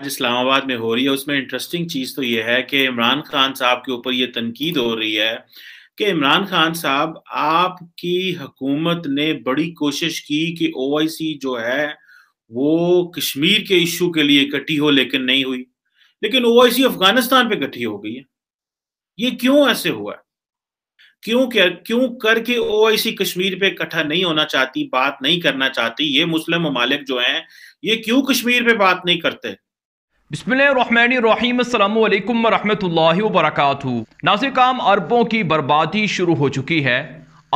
आज इस्लामाबाद में हो रही है उसमें इंटरेस्टिंग चीज़ तो यह है कि इमरान खान साहब के ऊपर ये तनकीद हो रही है कि इमरान खान साहब आपकी हकूमत ने बड़ी कोशिश की कि ओआईसी जो है वो कश्मीर के इशू के लिए इकट्ठी हो लेकिन नहीं हुई लेकिन ओआईसी अफगानिस्तान पे इकट्ठी हो गई है ये क्यों ऐसे हुआ क्यों क्या क्यों करके ओआईसी कश्मीर पे इकट्ठा नहीं होना चाहती बात नहीं करना चाहती ये मुस्लिम ममालिक जो हैं ये क्यों कश्मीर पे बात नहीं करते बसमीम वरहमल वरक नाजिकाम अरबों की बर्बादी शुरू हो चुकी है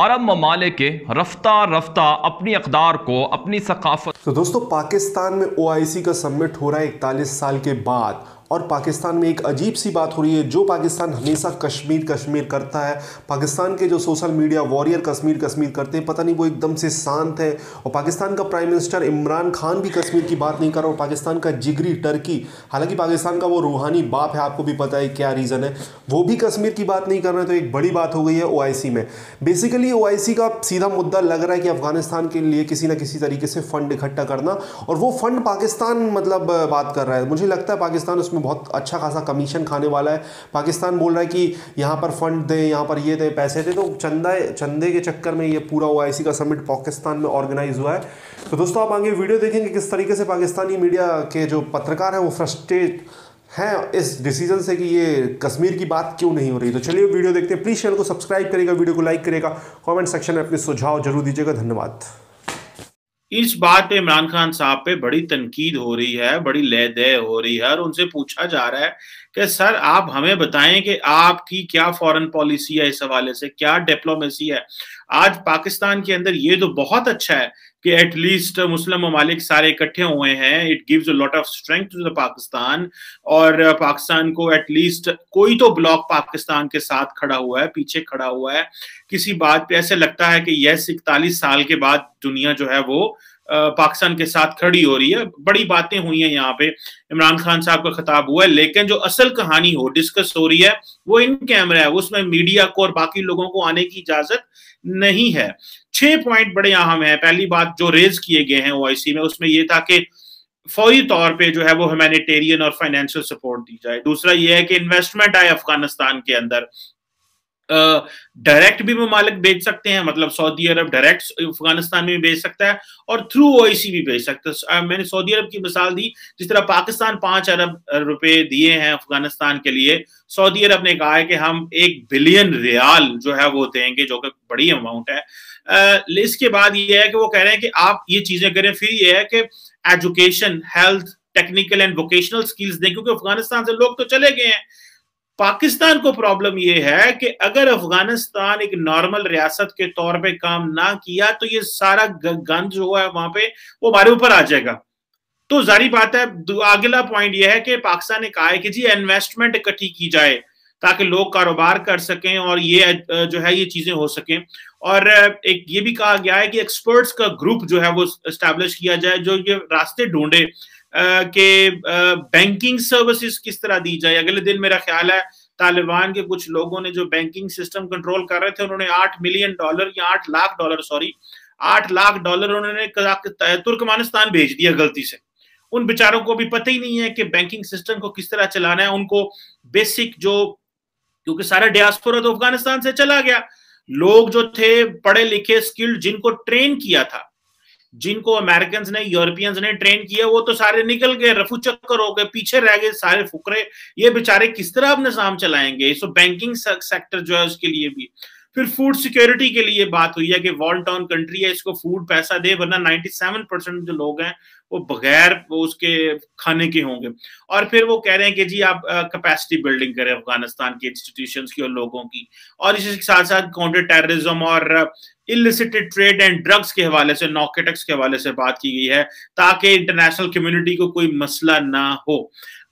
अरब ममालिक रफ्तार रफ्तार अपनी अकदार को अपनी सकाफत तो दोस्तों पाकिस्तान में ओ आई सी का सबमिट हो रहा है इकतालीस साल के बाद और पाकिस्तान में एक अजीब सी बात हो रही है जो पाकिस्तान हमेशा कश्मीर कश्मीर करता है पाकिस्तान के जो social media warrior Kashmir Kashmir करते हैं पता नहीं वो एकदम से शांत है और पाकिस्तान का प्राइम मिनिस्टर इमरान खान भी कश्मीर की बात नहीं कर रहा और पाकिस्तान का जिगरी टर्की हालांकि पाकिस्तान का वो रूहानी बाप है आपको भी पता है क्या रीज़न है वो भी कश्मीर की बात नहीं कर रहे तो एक बड़ी बात हो गई है ओ में बेसिकली ओ का सीधा मुद्दा लग रहा है कि अफगानिस्तान के लिए किसी ना किसी तरीके से फ़ंड इकट्ठा करना और वो फंड पाकिस्तान मतलब बात कर रहा है मुझे लगता है पाकिस्तान उसमें उसमें बहुत अच्छा खासा कमीशन खाने वाला है पाकिस्तान बोल रहा है कि यहाँ पर फंड दें यहाँ पर ये दें पैसे दें तो चंदा चंदे के चक्कर में ये पूरा हुआ इसी का समिट पाकिस्तान में ऑर्गेनाइज हुआ है तो दोस्तों आप आगे वीडियो देखेंगे किस तरीके से पाकिस्तानी मीडिया के जो पत्रकार हैं वो फ्रस्ट्रेट हैं इस डिसीजन से कि ये कश्मीर की बात क्यों नहीं हो रही तो चलिए वीडियो देखते हैं प्लीज़ चैनल को सब्सक्राइब करेगा वीडियो को लाइक करेगा कमेंट सेक्शन में अपने सुझाव जरूर दीजिएगा धन्यवाद इस बात पे इमरान खान साहब पे बड़ी तनकीद हो रही है बड़ी लेदे हो रही है और उनसे पूछा जा रहा है कि सर आप हमें बताएं कि आपकी क्या फॉरेन पॉलिसी है इस हवाले से क्या डिप्लोमेसी है आज पाकिस्तान के अंदर ये तो बहुत अच्छा है कि एटलीस्ट मुस्लिम ममालिक सारे इकट्ठे हुए हैं it gives a lot of strength to the Pakistan और पाकिस्तान को एटलीस्ट कोई तो ब्लॉक पाकिस्तान के साथ खड़ा हुआ है पीछे खड़ा हुआ है किसी बात पे ऐसे लगता है कि यस इकतालीस साल के बाद दुनिया जो है वो पाकिस्तान के साथ खड़ी हो रही है बड़ी बातें हुई हैं यहाँ पे इमरान खान साहब का खिताब हुआ है लेकिन जो असल कहानी हो डिस्कस हो रही है वो इन कैमरा है उसमें मीडिया को और बाकी लोगों को आने की इजाजत नहीं है छह पॉइंट बड़े अहम है पहली बात जो रेज किए गए हैं ओ में उसमें यह था कि फौरी तौर पे जो है वो ह्यूमैनिटेरियन और फाइनेंशियल सपोर्ट दी जाए दूसरा ये है कि इन्वेस्टमेंट आए अफगानिस्तान के अंदर डायरेक्ट भी ममालिक भेज सकते हैं मतलब सऊदी अरब डायरेक्ट अफगानिस्तान में भेज सकता है और थ्रू ओ भी भेज सकता है मैंने सऊदी अरब की मिसाल दी जिस तरह पाकिस्तान पांच अरब रुपए दिए हैं अफगानिस्तान के लिए सऊदी अरब ने कहा है कि हम एक बिलियन रियाल जो है वो देंगे जो कि बड़ी अमाउंट है इसके बाद ये है कि वो कह रहे हैं कि आप ये चीजें करें फिर ये है कि education health technical and vocational skills दें क्योंकि अफगानिस्तान से लोग तो चले गए हैं पाकिस्तान को प्रॉब्लम यह है कि अगर अफगानिस्तान एक नॉर्मल रियासत के तौर पे काम ना किया तो ये सारा गंद जो है वहां पे वो हमारे ऊपर आ जाएगा तो जारी बात है अगला पॉइंट यह है कि पाकिस्तान ने कहा है कि जी इन्वेस्टमेंट इकट्ठी की जाए ताकि लोग कारोबार कर सकें और ये जो है ये चीजें हो सकें और एक ये भी कहा गया है कि एक्सपर्ट्स का ग्रुप जो है वो स्टैब्लिश किया जाए जो ये रास्ते ढूंढे कि बैंकिंग सर्विसेज किस तरह दी जाए अगले दिन मेरा ख्याल है तालिबान के कुछ लोगों ने जो बैंकिंग सिस्टम कंट्रोल कर रहे थे उन्होंने आठ मिलियन डॉलर या आठ लाख डॉलर सॉरी आठ लाख डॉलर उन्होंने तुर्कमानिस्तान भेज दिया गलती से उन बेचारों को भी पता ही नहीं है कि बैंकिंग सिस्टम को किस तरह चलाना है उनको बेसिक जो क्योंकि सारा डियास्पोरा तो अफगानिस्तान से चला गया लोग जो थे पढ़े लिखे स्किल्ड जिनको ट्रेन किया था जिनको अमेरिकन ने यूरोपियंस ने ट्रेन किया वो तो सारे निकल गए रफू चक्कर हो गए पीछे रह गए सारे फुकरे ये बेचारे किस तरह अपने साम चलाएंगे सो बैंकिंग सेक्टर जो है उसके लिए भी फिर फूड सिक्योरिटी के लिए बात हुई है कि वर्ल्ड टाउन कंट्री है इसको फूड पैसा दे वरना 97 परसेंट जो लोग हैं वो बगैर वो उसके खाने के होंगे और फिर वो कह रहे हैं कि जी आप कैपेसिटी बिल्डिंग करें अफगानिस्तान के इंस्टीट्यूशंस की और लोगों की और इसी के साथ साथ काउंटर टेररिज्म और इलिसिटेड ट्रेड एंड ड्रग्स के हवाले से नॉकेटक्स के हवाले से बात की गई है ताकि इंटरनेशनल कम्युनिटी को कोई मसला ना हो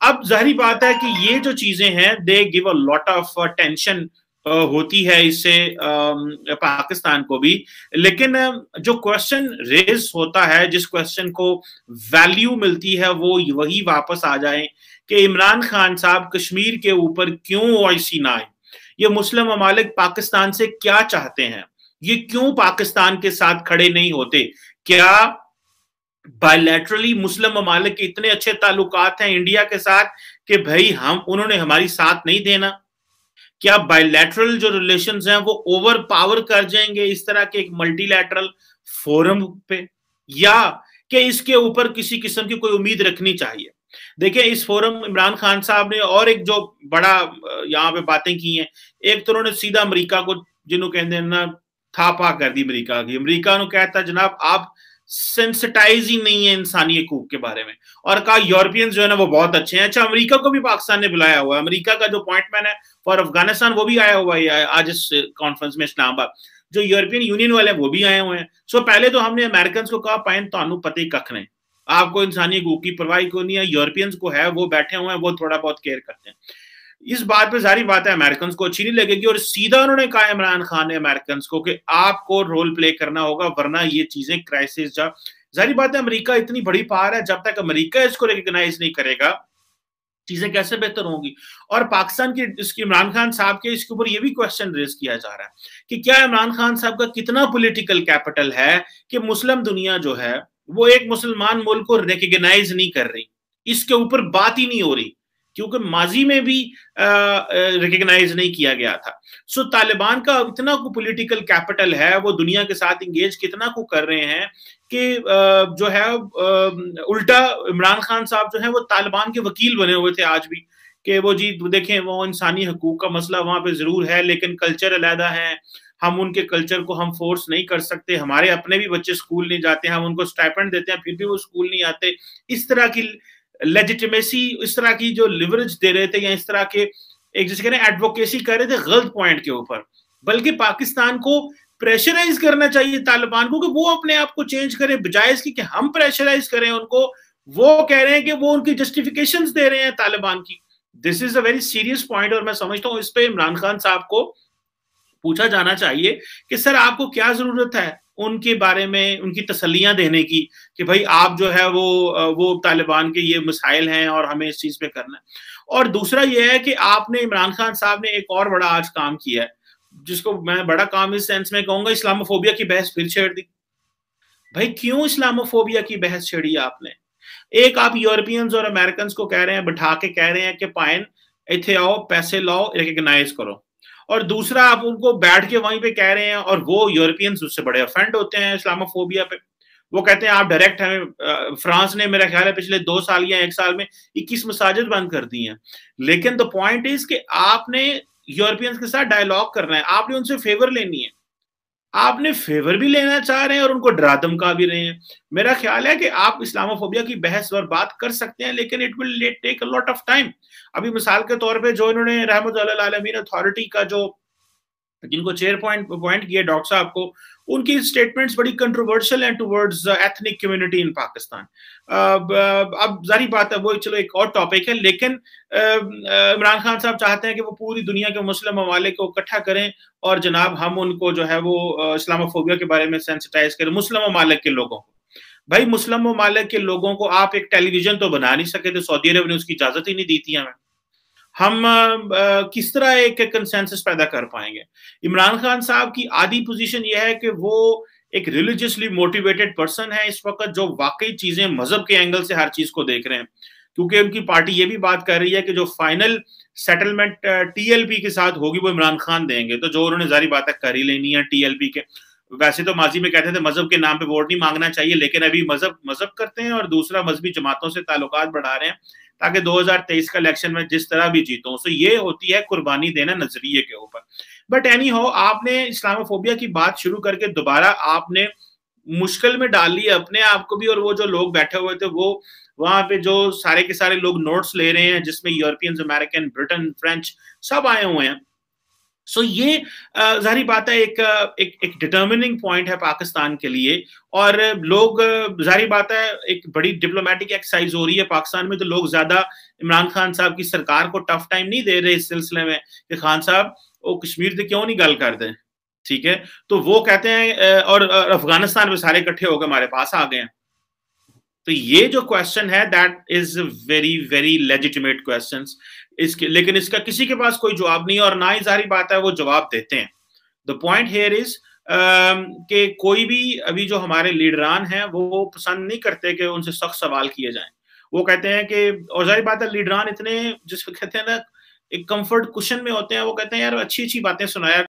अब जाहिर बात है कि ये जो चीजें हैं they give a lot of tension होती है इससे um, पाकिस्तान को भी लेकिन uh, जो क्वेश्चन रेज होता है जिस क्वेश्चन को वैल्यू मिलती है वो वही वापस आ जाए कि इमरान खान साहब कश्मीर के ऊपर क्यों ओआईसी ना आए ये मुस्लिम ममालिक पाकिस्तान से क्या चाहते हैं ये क्यों पाकिस्तान के साथ खड़े नहीं होते क्या बायलैटरली मुस्लिम ममालिक के इतने अच्छे ताल्लुकात हैं इंडिया के साथ कि भाई हम उन्होंने हमारी साथ नहीं देना क्या बायलैटरल जो रिलेशन हैं वो ओवर पावर कर जाएंगे इस तरह के एक मल्टीलैटरल फोरम पे या कि इसके ऊपर किसी किस्म की कोई उम्मीद रखनी चाहिए देखिए इस फोरम इमरान खान साहब ने और एक जो बड़ा यहाँ पे बातें की हैं एक तो उन्होंने सीधा अमरीका को जिन्होंने कहते हैं ना कर दी अमरीका की अमरीका कहता जनाब आप सेंसिटाइज ही नहीं है इंसानी हकूक के बारे में और कहा यूरोपियंस जो है ना वो बहुत अच्छे हैं अच्छा अमेरिका को भी पाकिस्तान ने बुलाया हुआ है अमेरिका का जो पॉइंटमैन है फॉर अफगानिस्तान वो भी आया हुआ है आज इस कॉन्फ्रेंस में इस्लामाबाद जो यूरोपियन यूनियन वाले हैं वो भी आए हुए हैं सो पहले तो हमने अमेरिकन को कहा पाए तो पते कख ने आपको इंसानी हकूक की परवाही क्यों नहीं है यूरोपियंस को है वो बैठे हुए हैं वो थोड़ा बहुत केयर करते हैं इस बात पे सारी बातें अमेरिकन को अच्छी नहीं लगेगी और सीधा उन्होंने कहा इमरान खान ने अमेरिकन को कि आपको रोल प्ले करना होगा वरना ये चीजें क्राइसिस जा जारी बात है अमेरिका इतनी बड़ी पार है जब तक अमेरिका इसको रिकग्नाइज नहीं करेगा चीजें कैसे बेहतर होंगी और पाकिस्तान की इसकी इमरान खान साहब के इसके ऊपर ये भी क्वेश्चन रेज किया जा रहा है कि क्या इमरान खान साहब का कितना पॉलिटिकल कैपिटल है कि मुस्लिम दुनिया जो है वो एक मुसलमान मुल्क को रिकग्नाइज नहीं कर रही इसके ऊपर बात ही नहीं हो रही क्योंकि माजी में भी रिकग्नाइज नहीं किया गया था सो तालिबान का इतना को पोलिटिकल कैपिटल है वो दुनिया के साथ इंगेज कितना को कर रहे हैं कि जो है उल्टा इमरान खान साहब जो है वो तालिबान के वकील बने हुए थे आज भी कि वो जी देखें वो इंसानी हकूक का मसला वहां पे ज़रूर है लेकिन कल्चर अलहदा है हम उनके कल्चर को हम फोर्स नहीं कर सकते हमारे अपने भी बच्चे स्कूल नहीं जाते हम उनको स्टाइपेंड देते हैं फिर भी वो स्कूल नहीं आते इस तरह की लेजिटिमेसी इस तरह की जो लिवरेज दे रहे थे या इस तरह के एक जैसे कह रहे हैं एडवोकेसी कर रहे थे गलत पॉइंट के ऊपर बल्कि पाकिस्तान को प्रेशराइज करना चाहिए तालिबान को कि वो अपने आप को चेंज करें बजाय इसकी कि हम प्रेशराइज करें उनको वो कह रहे हैं कि वो उनकी जस्टिफिकेशन दे रहे हैं तालिबान की this is a very serious point और मैं समझता हूँ इस पर इमरान खान साहब को पूछा जाना चाहिए कि सर आपको क्या जरूरत है उनके बारे में उनकी तसलियां देने की कि भाई आप जो है वो वो तालिबान के ये मिसाइल हैं और हमें इस चीज़ पे करना है और दूसरा ये है कि आपने इमरान खान साहब ने एक और बड़ा आज काम किया है जिसको मैं बड़ा काम इस सेंस में कहूंगा इस्लामोफोबिया की बहस फिर छेड़ दी भाई क्यों इस्लामोफोबिया की बहस छेड़ी आपने एक आप यूरोपियंस और अमेरिकन को कह रहे हैं बैठा के कह रहे हैं कि पाइन इतने आओ पैसे लाओ रिकग्नाइज करो और दूसरा आप उनको बैठ के वहीं पे कह रहे हैं और वो यूरोपियंस उससे बड़े अफेंड होते हैं इस्लामोफोबिया पे वो कहते हैं आप डायरेक्ट हमें फ्रांस ने मेरा ख्याल है पिछले दो साल या एक साल में इक्कीस मसाजिद बंद कर दी हैं लेकिन द पॉइंट इज कि आपने यूरोपियंस के साथ डायलॉग करना है आपने उनसे फेवर लेनी है आपने फेवर भी लेना चाह रहे हैं और उनको डरा धमका भी रहे हैं मेरा ख्याल है कि आप इस्लामोफोबिया की बहस और बात कर सकते हैं लेकिन it will take a lot of time अभी मिसाल के तौर पे जो इन्होंने रहमत अथॉरिटी का जो जिनको चेयर पॉइंट पॉइंट किया डॉक्टर साहब को उनकी स्टेटमेंट्स बड़ी कंट्रोवर्शियल हैं towards ethnic community in Pakistan अब जारी बात है वो चलो एक और टॉपिक है लेकिन इमरान खान साहब चाहते हैं कि वो पूरी दुनिया के मुस्लिम ममालिक को इकट्ठा करें और जनाब हम उनको जो है वो इस्लामोफोबिया के बारे में सेंसिटाइज करें मुस्लिम ममालिक के लोगों को भाई मुस्लिम ममालिक के लोगों को आप एक टेलीविजन तो बना नहीं सके थे सऊदी अरब ने उसकी इजाजत ही नहीं दी थी हमें हम किस तरह एक कंसेंसस पैदा कर पाएंगे इमरान खान साहब की आधी पोजीशन यह है कि वो एक रिलीजियसली मोटिवेटेड पर्सन है इस वक्त जो वाकई चीजें मजहब के एंगल से हर चीज को देख रहे हैं क्योंकि उनकी पार्टी ये भी बात कर रही है कि जो फाइनल सेटलमेंट टीएलपी के साथ होगी वो इमरान खान देंगे तो जो उन्होंने जारी बातें कर ही लेनी है टीएलपी के वैसे तो माजी में कहते थे मजहब के नाम पे वोट नहीं मांगना चाहिए लेकिन अभी मजहब मजहब करते हैं और दूसरा मजहबी जमातों से ताल्लुक बढ़ा रहे हैं ताकि 2023 का इलेक्शन में जिस तरह भी जीतो सो ये होती है कुर्बानी देना नजरिए के ऊपर बट एनी हो आपने इस्लामोफोबिया की बात शुरू करके दोबारा आपने मुश्किल में डाल लिया अपने आप को भी और वो जो लोग बैठे हुए थे वो वहां पे जो सारे के सारे लोग नोट्स ले रहे हैं जिसमें यूरोपियंस अमेरिकन ब्रिटेन फ्रेंच सब आए हुए हैं सो ये जाहिर बात है एक एक एक डिटर्मिनिंग पॉइंट है पाकिस्तान के लिए और लोग जारी बात है एक बड़ी डिप्लोमेटिक एक्सरसाइज हो रही है पाकिस्तान में तो लोग ज्यादा इमरान खान साहब की सरकार को टफ टाइम नहीं दे रहे इस सिलसिले में कि खान साहब वो कश्मीर से क्यों नहीं गल करते ठीक है तो वो कहते हैं और अफगानिस्तान में सारे इकट्ठे होकर हमारे पास आ गए हैं तो ये जो क्वेश्चन है that is very very legitimate question इसके लेकिन इसका किसी के पास कोई जवाब नहीं है और ना ही जारी बात है वो जवाब देते हैं द पॉइंट हेयर इज कि कोई भी अभी जो हमारे लीडरान हैं वो पसंद नहीं करते कि उनसे सख्त सवाल किए जाएं वो कहते हैं कि और जारी बात है लीडरान इतने जिसको कहते हैं ना एक कंफर्ट कुशन में होते हैं वो कहते हैं यार अच्छी अच्छी बातें सुनाया